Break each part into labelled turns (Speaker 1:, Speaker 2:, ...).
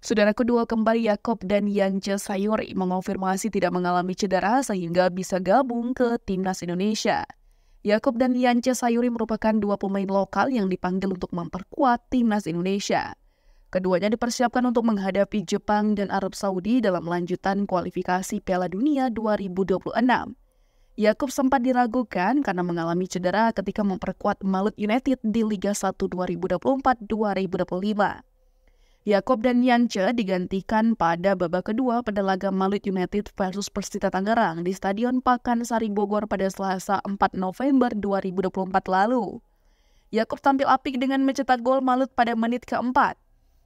Speaker 1: Saudara kedua kembar Yakob dan Yance Sayuri mengonfirmasi tidak mengalami cedera sehingga bisa gabung ke timnas Indonesia. Yakob dan Yance Sayuri merupakan dua pemain lokal yang dipanggil untuk memperkuat timnas Indonesia. Keduanya dipersiapkan untuk menghadapi Jepang dan Arab Saudi dalam lanjutan kualifikasi Piala Dunia 2026. Yakob sempat diragukan karena mengalami cedera ketika memperkuat Malut United di Liga 1 2024-2025. Yakob dan Yance digantikan pada babak kedua pada laga Malut United versus Persita Tangerang di Stadion Pakansari Bogor pada Selasa 4 November 2024 lalu. Yakob tampil apik dengan mencetak gol Malut pada menit keempat.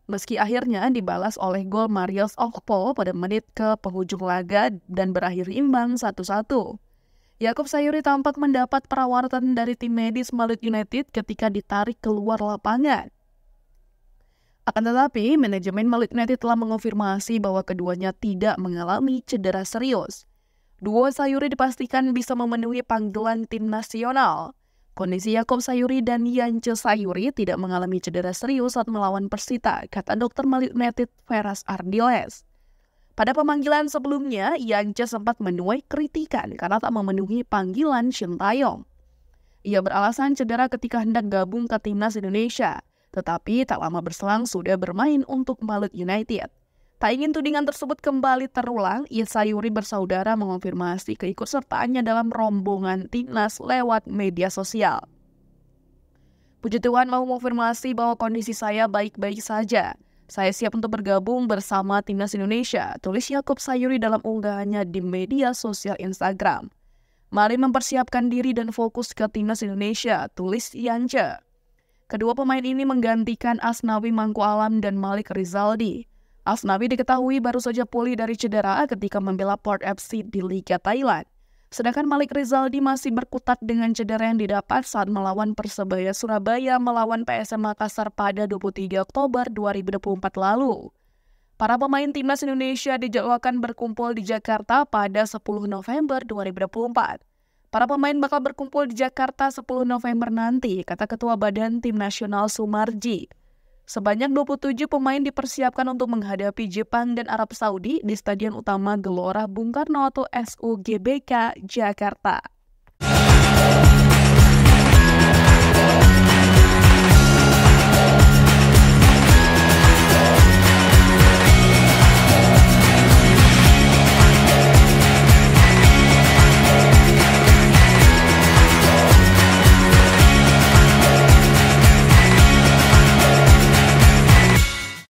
Speaker 1: Meski akhirnya dibalas oleh gol Marius Okpo pada menit ke penghujung laga dan berakhir imbang 1-1. Yakub Sayuri tampak mendapat perawatan dari tim medis Malut United ketika ditarik keluar lapangan. Akan tetapi, manajemen Malik United telah mengonfirmasi bahwa keduanya tidak mengalami cedera serius. Duo Sayuri dipastikan bisa memenuhi panggilan tim nasional. Kondisi Yakob Sayuri dan Yance Sayuri tidak mengalami cedera serius saat melawan Persita, kata dokter Malik United Feras Ardiles. Pada pemanggilan sebelumnya, Yance sempat menuai kritikan karena tak memenuhi panggilan Shin Tae-yong. Ia beralasan cedera ketika hendak gabung ke timnas Indonesia. Tetapi tak lama berselang sudah bermain untuk Malut United. Tak ingin tudingan tersebut kembali terulang, Yuri bersaudara mengonfirmasi keikutsertaannya dalam rombongan timnas lewat media sosial. Puji Tuhan mau mengonfirmasi bahwa kondisi saya baik-baik saja. Saya siap untuk bergabung bersama timnas Indonesia, tulis Yakub Sayuri dalam unggahannya di media sosial Instagram. Mari mempersiapkan diri dan fokus ke timnas Indonesia, tulis Yance. Kedua pemain ini menggantikan Asnawi Mangku Alam dan Malik Rizaldi. Asnawi diketahui baru saja pulih dari cedera ketika membela Port FC di Liga Thailand. Sedangkan Malik Rizaldi masih berkutat dengan cedera yang didapat saat melawan Persebaya Surabaya melawan PSM Makassar pada 23 Oktober 2024 lalu. Para pemain timnas Indonesia dijadwalkan berkumpul di Jakarta pada 10 November 2024. Para pemain bakal berkumpul di Jakarta 10 November nanti, kata Ketua Badan Tim Nasional Sumarji. Sebanyak 27 pemain dipersiapkan untuk menghadapi Jepang dan Arab Saudi di Stadion Utama Gelora Bung Karno atau SUGBK, Jakarta.